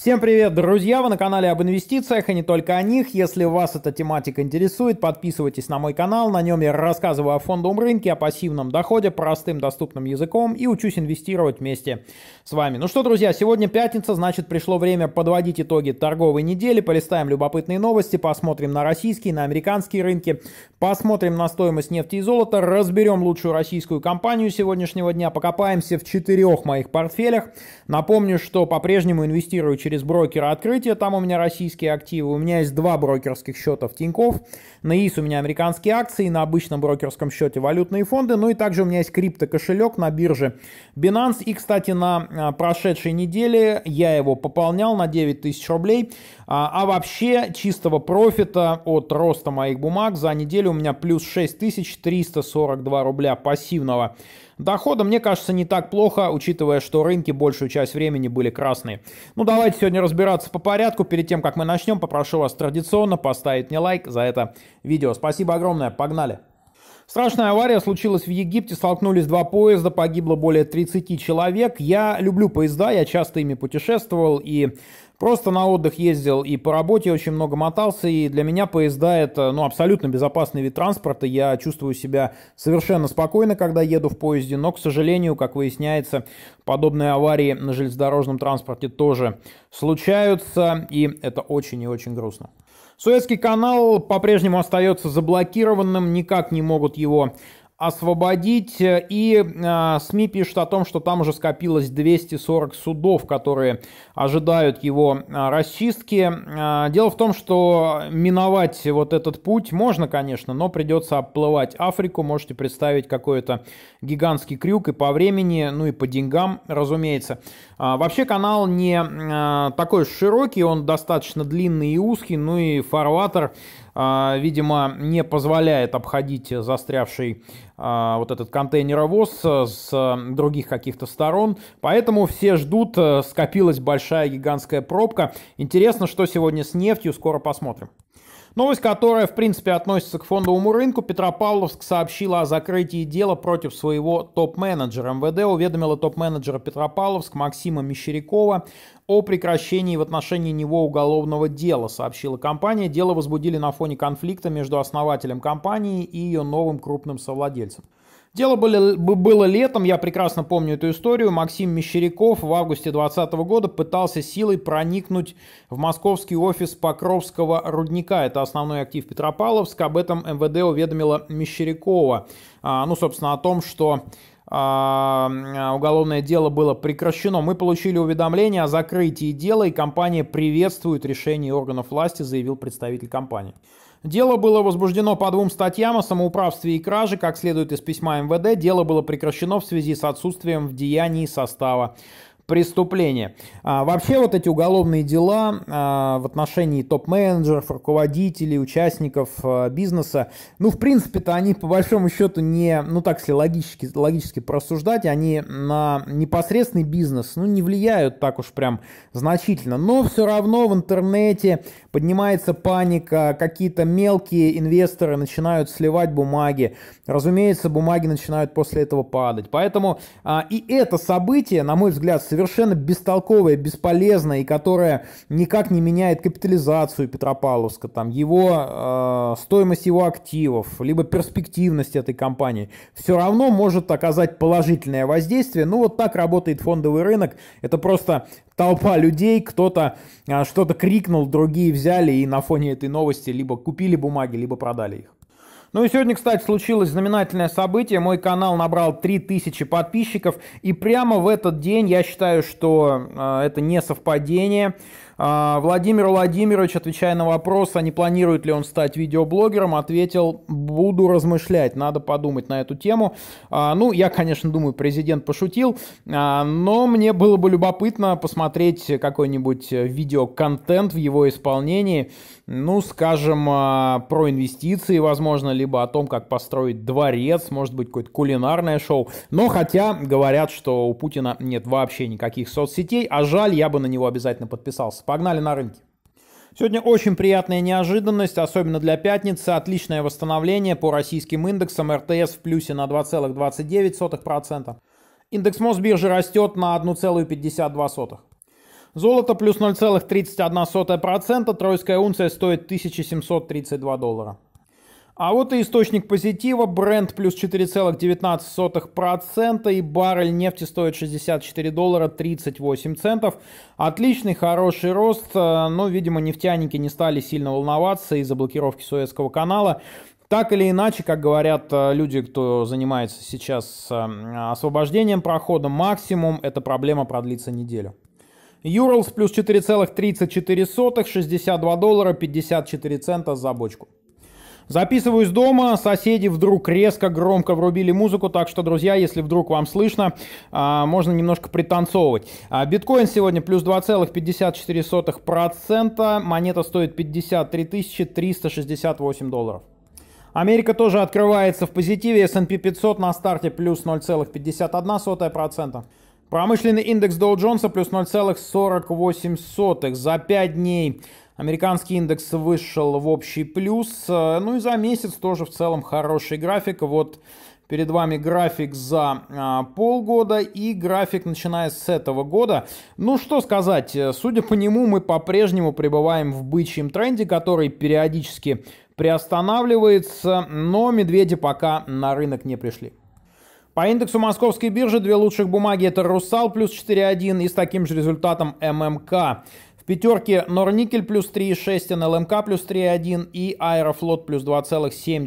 Всем привет, друзья! Вы на канале об инвестициях и а не только о них. Если вас эта тематика интересует, подписывайтесь на мой канал. На нем я рассказываю о фондовом рынке, о пассивном доходе, простым доступным языком и учусь инвестировать вместе с вами. Ну что, друзья, сегодня пятница, значит пришло время подводить итоги торговой недели. Полистаем любопытные новости, посмотрим на российские, на американские рынки, посмотрим на стоимость нефти и золота, разберем лучшую российскую компанию сегодняшнего дня, покопаемся в четырех моих портфелях. Напомню, что по-прежнему инвестирую через через брокера открытия, там у меня российские активы, у меня есть два брокерских счета в Тинькофф, на ИС у меня американские акции, на обычном брокерском счете валютные фонды, ну и также у меня есть крипто-кошелек на бирже Binance, и, кстати, на а, прошедшей неделе я его пополнял на 9 тысяч рублей, а, а вообще чистого профита от роста моих бумаг за неделю у меня плюс 6342 рубля пассивного Дохода, мне кажется, не так плохо, учитывая, что рынки большую часть времени были красные. Ну, давайте сегодня разбираться по порядку. Перед тем, как мы начнем, попрошу вас традиционно поставить мне лайк за это видео. Спасибо огромное, погнали! Страшная авария случилась в Египте, столкнулись два поезда, погибло более 30 человек. Я люблю поезда, я часто ими путешествовал и просто на отдых ездил и по работе очень много мотался, и для меня поезда это ну, абсолютно безопасный вид транспорта, я чувствую себя совершенно спокойно, когда еду в поезде, но, к сожалению, как выясняется, подобные аварии на железнодорожном транспорте тоже случаются, и это очень и очень грустно. Суэцкий канал по-прежнему остается заблокированным, никак не могут его освободить. Э, и э, СМИ пишут о том, что там уже скопилось 240 судов, которые ожидают его э, расчистки. Э, дело в том, что миновать вот этот путь можно, конечно, но придется оплывать Африку. Можете представить какой-то гигантский крюк и по времени, ну и по деньгам, разумеется. Э, вообще канал не э, такой широкий, он достаточно длинный и узкий, ну и фарватер а, видимо, не позволяет обходить застрявший а, вот этот контейнеровоз э, с э, других каких-то сторон. Поэтому все ждут, э, скопилась большая гигантская пробка. Интересно, что сегодня с нефтью, скоро посмотрим. Новость, которая, в принципе, относится к фондовому рынку. Петропавловск сообщила о закрытии дела против своего топ-менеджера. МВД уведомила топ-менеджера Петропавловск Максима Мещерякова о прекращении в отношении него уголовного дела, сообщила компания. Дело возбудили на фоне конфликта между основателем компании и ее новым крупным совладельцем. Дело было, было летом, я прекрасно помню эту историю. Максим Мещеряков в августе 2020 года пытался силой проникнуть в московский офис Покровского рудника. Это основной актив Петропавловска. Об этом МВД уведомила Мещерякова. А, ну, собственно, о том, что а, а, уголовное дело было прекращено. Мы получили уведомление о закрытии дела, и компания приветствует решение органов власти, заявил представитель компании. Дело было возбуждено по двум статьям о самоуправстве и краже, как следует из письма МВД. Дело было прекращено в связи с отсутствием в деянии состава преступления. А, вообще вот эти уголовные дела а, в отношении топ-менеджеров, руководителей, участников а, бизнеса, ну, в принципе-то они по большому счету не, ну, так если логически, логически просуждать, они на непосредственный бизнес, ну, не влияют так уж прям значительно. Но все равно в интернете поднимается паника, какие-то мелкие инвесторы начинают сливать бумаги. Разумеется, бумаги начинают после этого падать. Поэтому а, и это событие, на мой взгляд, совершенно совершенно бестолковая, бесполезная, и которая никак не меняет капитализацию Петропавловска, там, его, э, стоимость его активов, либо перспективность этой компании, все равно может оказать положительное воздействие. Ну, вот так работает фондовый рынок. Это просто толпа людей, кто-то э, что-то крикнул, другие взяли и на фоне этой новости либо купили бумаги, либо продали их. Ну и сегодня, кстати, случилось знаменательное событие. Мой канал набрал 3000 подписчиков. И прямо в этот день, я считаю, что э, это не совпадение, а, Владимир Владимирович, отвечая на вопрос, а не планирует ли он стать видеоблогером, ответил, буду размышлять, надо подумать на эту тему. А, ну, я, конечно, думаю, президент пошутил, а, но мне было бы любопытно посмотреть какой-нибудь видеоконтент в его исполнении, ну, скажем, про инвестиции, возможно, либо о том, как построить дворец, может быть, какое-то кулинарное шоу. Но хотя говорят, что у Путина нет вообще никаких соцсетей, а жаль, я бы на него обязательно подписался. Погнали на рынки. Сегодня очень приятная неожиданность, особенно для пятницы. Отличное восстановление по российским индексам. РТС в плюсе на 2,29%. Индекс Мосбиржи растет на 1,52%. Золото плюс 0,31%. Тройская унция стоит 1732 доллара. А вот и источник позитива. Бренд плюс 4,19% и баррель нефти стоит 64 доллара 38 центов. Отличный, хороший рост. Э, но, видимо, нефтяники не стали сильно волноваться из-за блокировки Суэцкого канала. Так или иначе, как говорят э, люди, кто занимается сейчас э, освобождением прохода, максимум эта проблема продлится неделю. Юрлс плюс 4,34, 62 доллара 54 цента за бочку. Записываюсь дома, соседи вдруг резко громко врубили музыку, так что, друзья, если вдруг вам слышно, а, можно немножко пританцовывать. А, биткоин сегодня плюс 2,54%, монета стоит 53 368 долларов. Америка тоже открывается в позитиве, S&P 500 на старте плюс 0,51%. Промышленный индекс Доу Джонса плюс 0,48. За 5 дней Американский индекс вышел в общий плюс. Э, ну и за месяц тоже в целом хороший график. Вот Перед вами график за а, полгода и график начиная с этого года. Ну что сказать, э, судя по нему мы по-прежнему пребываем в бычьем тренде, который периодически приостанавливается, но медведи пока на рынок не пришли. По индексу московской биржи две лучших бумаги это «Русал» плюс 4,1 и с таким же результатом «ММК». Пятерки: Норникель плюс 3,6, НЛМК плюс 3,1 и Аэрофлот плюс 2,7.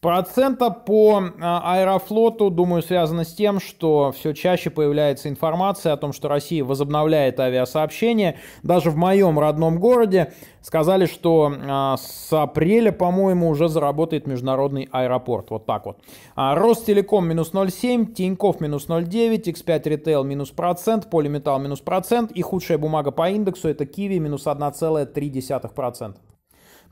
Процента по а, Аэрофлоту, думаю, связано с тем, что все чаще появляется информация о том, что Россия возобновляет авиасообщение. Даже в моем родном городе сказали, что а, с апреля, по-моему, уже заработает международный аэропорт. Вот так вот. А, Ростелеком минус 0,7, Тиньков минус 0,9, X5 Retail минус процент, Полиметалл минус процент и худшая бумага по индексу это Киви минус 1,3%.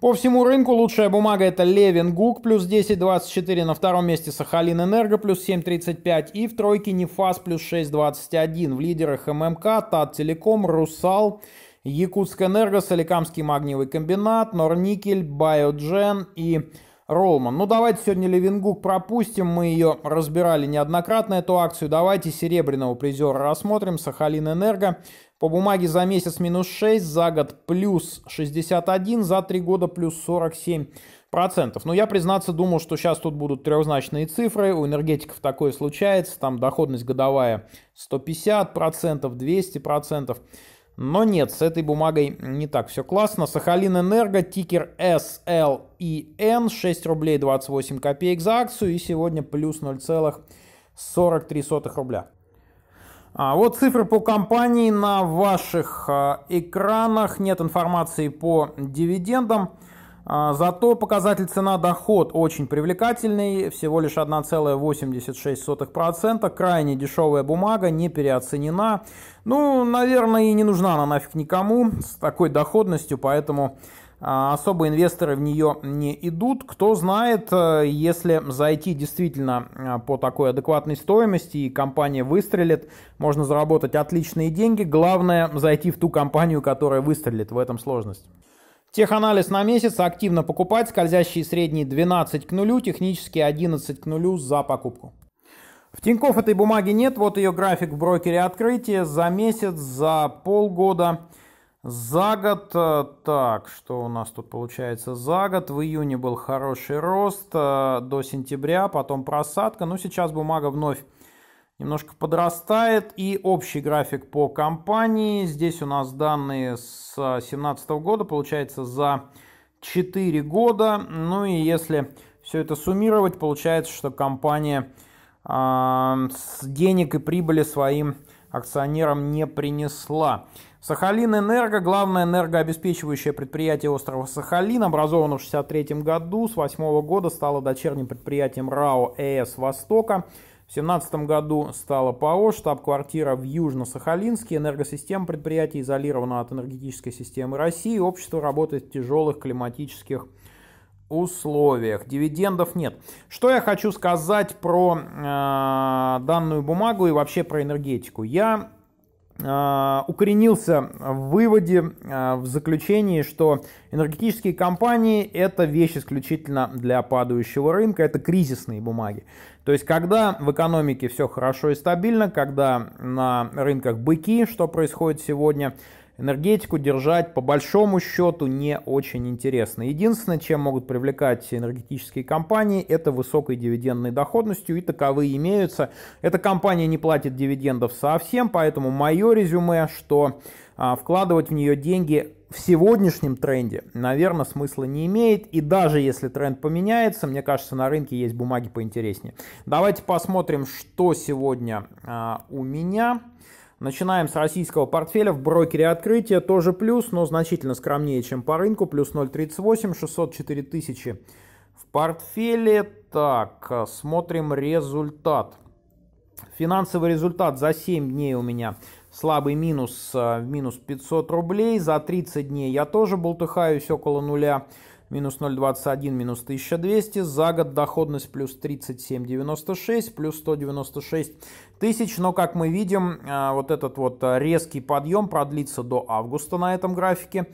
По всему рынку лучшая бумага это Левин Гук плюс 10.24, на втором месте Сахалин Энерго плюс 7.35 и в тройке Нефас плюс 6.21. В лидерах ММК, Тат Телеком, Русал, Якутск Энерго, Соликамский магниевый комбинат, Норникель, Байоджен и Ролман. Ну, давайте сегодня Левингук пропустим. Мы ее разбирали неоднократно, эту акцию. Давайте серебряного призера рассмотрим. Сахалин Энерго. По бумаге за месяц минус 6, за год плюс 61, за 3 года плюс 47 процентов. Но я, признаться, думал, что сейчас тут будут трехзначные цифры, у энергетиков такое случается, там доходность годовая 150 процентов, 200 процентов. Но нет, с этой бумагой не так все классно. Сахалин Энерго, тикер SLEN, 6 рублей 28 копеек за акцию и сегодня плюс 0,43 рубля. А, вот цифры по компании на ваших а, экранах. Нет информации по дивидендам. А, зато показатель цена-доход очень привлекательный, всего лишь 1,86%, крайне дешевая бумага, не переоценена. Ну, наверное, и не нужна она нафиг никому с такой доходностью, поэтому а, особо инвесторы в нее не идут. Кто знает, э, если зайти действительно э, по такой адекватной стоимости и компания выстрелит, можно заработать отличные деньги. Главное зайти в ту компанию, которая выстрелит. В этом сложность. Теханализ на месяц активно покупать, скользящие средние 12 к нулю, технические 11 к нулю за покупку. В тиньков этой бумаги нет, вот ее график в брокере открытия за месяц, за полгода – за год, э, так, что у нас тут получается? За год в июне был хороший рост э, до сентября, потом просадка. Но ну, сейчас бумага вновь немножко подрастает. И общий график по компании. Здесь у нас данные с 2017 года, получается, за 4 года. Ну и если все это суммировать, получается, что компания э, с денег и прибыли своим акционерам не принесла. Сахалинэнерго – главное энергообеспечивающее предприятие острова Сахалин, образовано в 1963 году, с 8 года стало дочерним предприятием РАО ЭС «Востока». В 2017 году стало ПАО, штаб-квартира в Южно-Сахалинске, энергосистема предприятия изолирована от энергетической системы России, общество работает в тяжелых климатических условиях. Дивидендов нет. Что я хочу сказать про э, данную бумагу и вообще про энергетику? Я а, укоренился в выводе, а, в заключении, что энергетические компании – это вещь исключительно для падающего рынка, это кризисные бумаги. То есть, когда в экономике все хорошо и стабильно, когда на рынках быки, что происходит сегодня, Энергетику держать по большому счету не очень интересно. Единственное, чем могут привлекать энергетические компании, это высокой дивидендной доходностью, и таковые имеются. Эта компания не платит дивидендов совсем, поэтому мое резюме, что а, вкладывать в нее деньги в сегодняшнем тренде, наверное, смысла не имеет. И даже если тренд поменяется, мне кажется, на рынке есть бумаги поинтереснее. Давайте посмотрим, что сегодня а, у меня. Начинаем с российского портфеля. В брокере открытия тоже плюс, но значительно скромнее, чем по рынку. Плюс 0,38, 604 тысячи в портфеле. Так, смотрим результат. Финансовый результат за 7 дней у меня слабый минус, э, минус 500 рублей. За 30 дней я тоже болтыхаюсь около нуля. Минус 0,21, минус 1200. За год доходность плюс 37,96, плюс 196 тысяч, но, как мы видим, э, вот этот вот э, резкий подъем продлится до августа на этом графике,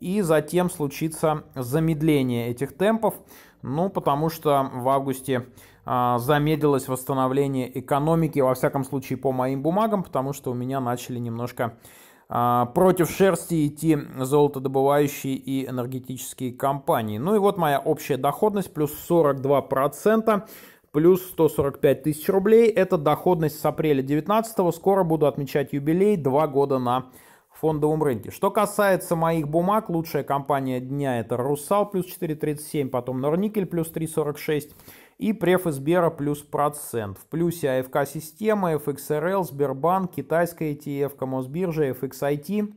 и затем случится замедление этих темпов, ну, потому что в августе э, замедлилось восстановление экономики, во всяком случае по моим бумагам, потому что у меня начали немножко против шерсти идти золотодобывающие и энергетические компании. Ну и вот моя общая доходность плюс 42% плюс 145 тысяч рублей. Это доходность с апреля 2019. Скоро буду отмечать юбилей, два года на фондовом рынке. Что касается моих бумаг, лучшая компания дня это Русал плюс 4,37, потом Норникель плюс 3,46 и Преф из Сбера плюс процент. В плюсе АФК система, FXRL, Сбербанк, китайская ETF, Мосбиржа, FXIT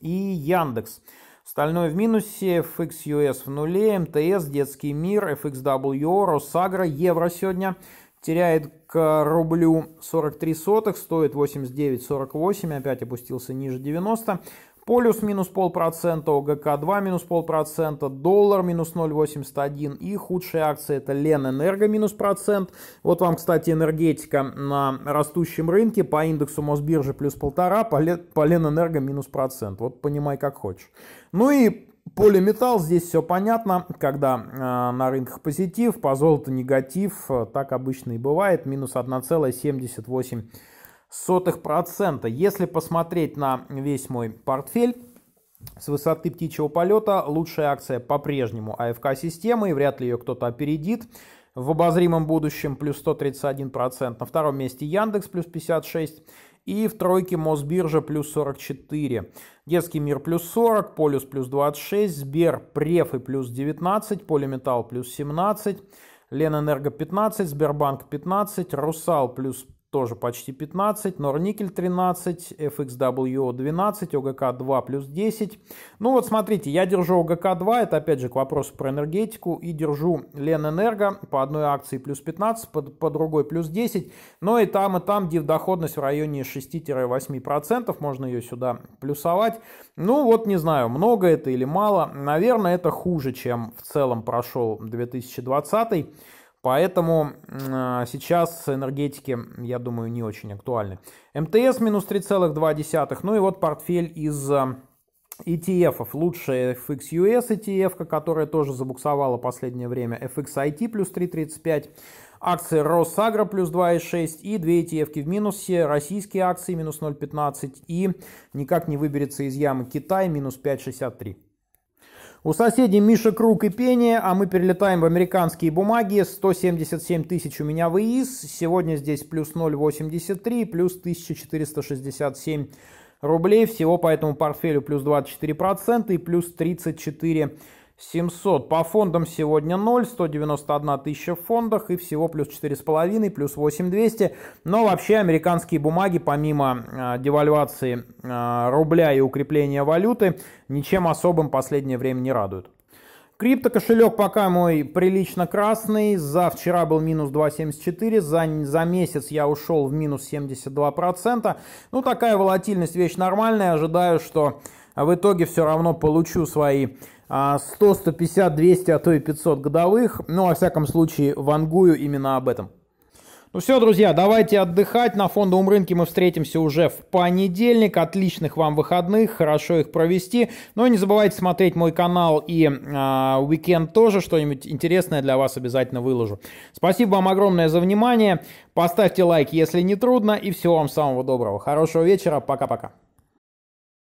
и Яндекс. Стальной в минусе, FXUS в нуле, МТС, Детский мир, FXW, Росагра, евро сегодня теряет к рублю 43 сотых, стоит 89,48, опять опустился ниже 90. Полюс минус полпроцента, ОГК-2 минус полпроцента, доллар минус 0,81 и худшие акции это Ленэнерго минус процент. Вот вам, кстати, энергетика на растущем рынке по индексу Мосбиржи плюс полтора, по Ленэнерго минус процент. Вот понимай как хочешь. Ну и Полиметалл, здесь все понятно, когда э, на рынках позитив, по золоту негатив, э, так обычно и бывает, минус 1,78 сотых процента. Если посмотреть на весь мой портфель, с высоты птичьего полета лучшая акция по-прежнему АФК-системы, и вряд ли ее кто-то опередит в обозримом будущем, плюс 131%. На втором месте Яндекс, плюс 56%. И в тройке Мосбиржа плюс 44. Детский мир плюс 40, Полюс плюс 26, Сбер, Префы плюс 19, Полиметалл плюс 17, Ленэнерго 15, Сбербанк 15, Русал плюс тоже почти 15, Норникель 13, FXWO 12, ОГК 2 плюс 10. Ну вот смотрите, я держу ОГК 2, это опять же к вопросу про энергетику, и держу Ленэнерго по одной акции плюс 15, по, по другой плюс 10, но и там, и там доходность в районе 6-8%, можно ее сюда плюсовать. Ну вот не знаю, много это или мало, наверное, это хуже, чем в целом прошел 2020 Поэтому а, сейчас энергетики, я думаю, не очень актуальны. МТС минус 3,2. Ну и вот портфель из ETF. А, -ов. Лучшая FXUS ETF, которая тоже забуксовала последнее время. FXIT плюс 3,35. Акции Росагра плюс 2,6 и две ETF в минусе, российские акции минус 0,15 и никак не выберется из ямы Китай минус 5,63. У соседей Миша Круг и пение, а мы перелетаем в американские бумаги. 177 тысяч у меня в ИИС. Сегодня здесь плюс 0,83, плюс 1467 рублей. Всего по этому портфелю плюс 24% и плюс 34 700 по фондам сегодня 0, 191 тысяча в фондах и всего плюс 4,5, плюс 8200. Но вообще американские бумаги, помимо э, девальвации э, рубля и укрепления валюты, ничем особым последнее время не радуют. Крипто кошелек пока мой прилично красный. За вчера был минус 2,74. За, за месяц я ушел в минус 72%. Ну, такая волатильность вещь нормальная. Ожидаю, что а в итоге все равно получу свои 100, 150, 200, а то и 500 годовых. Ну, во всяком случае, вангую именно об этом. Ну все, друзья, давайте отдыхать. На фондовом рынке мы встретимся уже в понедельник. Отличных вам выходных, хорошо их провести. Но ну не забывайте смотреть мой канал и э, а, уикенд тоже. Что-нибудь интересное для вас обязательно выложу. Спасибо вам огромное за внимание. Поставьте лайк, если не трудно. И всего вам самого доброго. Хорошего вечера. Пока-пока.